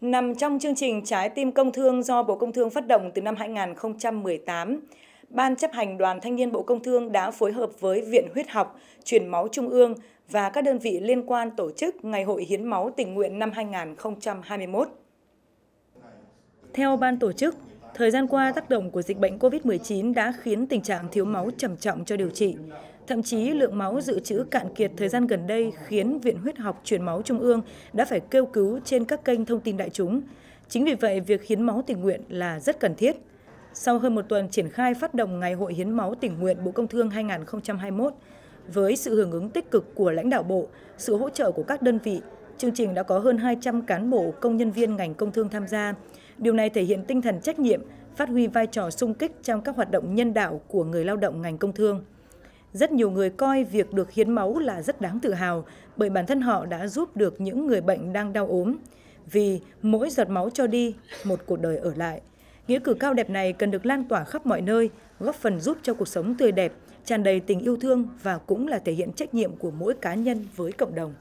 Nằm trong chương trình Trái tim công thương do Bộ Công Thương phát động từ năm 2018, Ban chấp hành Đoàn Thanh niên Bộ Công Thương đã phối hợp với Viện Huyết học, Truyền máu Trung ương và các đơn vị liên quan tổ chức Ngày hội Hiến máu tình nguyện năm 2021. Theo ban tổ chức, thời gian qua tác động của dịch bệnh COVID-19 đã khiến tình trạng thiếu máu trầm trọng cho điều trị. Thậm chí lượng máu dự trữ cạn kiệt thời gian gần đây khiến Viện Huyết học Truyền máu Trung ương đã phải kêu cứu trên các kênh thông tin đại chúng. Chính vì vậy, việc hiến máu tình nguyện là rất cần thiết. Sau hơn một tuần triển khai phát động Ngày hội hiến máu tình nguyện Bộ Công Thương 2021, với sự hưởng ứng tích cực của lãnh đạo bộ, sự hỗ trợ của các đơn vị, chương trình đã có hơn 200 cán bộ công nhân viên ngành công thương tham gia. Điều này thể hiện tinh thần trách nhiệm, phát huy vai trò sung kích trong các hoạt động nhân đạo của người lao động ngành công thương. Rất nhiều người coi việc được hiến máu là rất đáng tự hào bởi bản thân họ đã giúp được những người bệnh đang đau ốm. Vì mỗi giọt máu cho đi, một cuộc đời ở lại. Nghĩa cử cao đẹp này cần được lan tỏa khắp mọi nơi, góp phần giúp cho cuộc sống tươi đẹp, tràn đầy tình yêu thương và cũng là thể hiện trách nhiệm của mỗi cá nhân với cộng đồng.